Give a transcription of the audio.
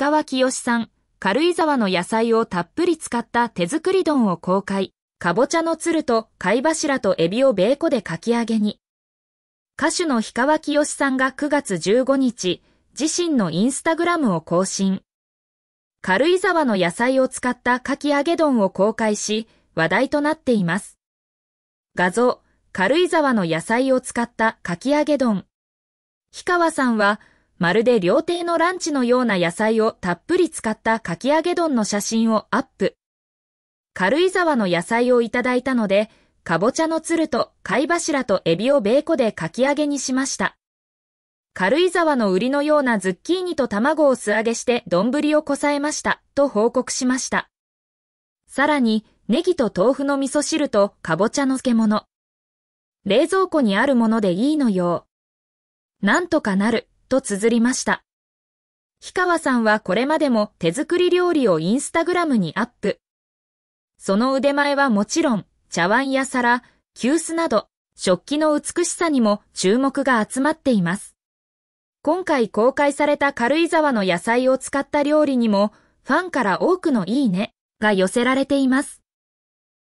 川清さん、軽井沢の野菜をたっぷり使った手作り丼を公開。かぼちゃのつると貝柱とエビをベーコでかき揚げに。歌手の氷川清さんが9月15日、自身のインスタグラムを更新。軽井沢の野菜を使ったかき揚げ丼を公開し、話題となっています。画像、軽井沢の野菜を使ったかき揚げ丼。氷川さんは、まるで料亭のランチのような野菜をたっぷり使ったかき揚げ丼の写真をアップ。軽井沢の野菜をいただいたので、かぼちゃのつると貝柱とエビをベーコでかき揚げにしました。軽井沢の売りのようなズッキーニと卵を素揚げして丼をこさえました、と報告しました。さらに、ネギと豆腐の味噌汁とかぼちゃの漬物。冷蔵庫にあるものでいいのよう。なんとかなる、と綴りました。氷川さんはこれまでも手作り料理をインスタグラムにアップ。その腕前はもちろん、茶碗や皿、急須など、食器の美しさにも注目が集まっています。今回公開された軽井沢の野菜を使った料理にも、ファンから多くのいいねが寄せられています。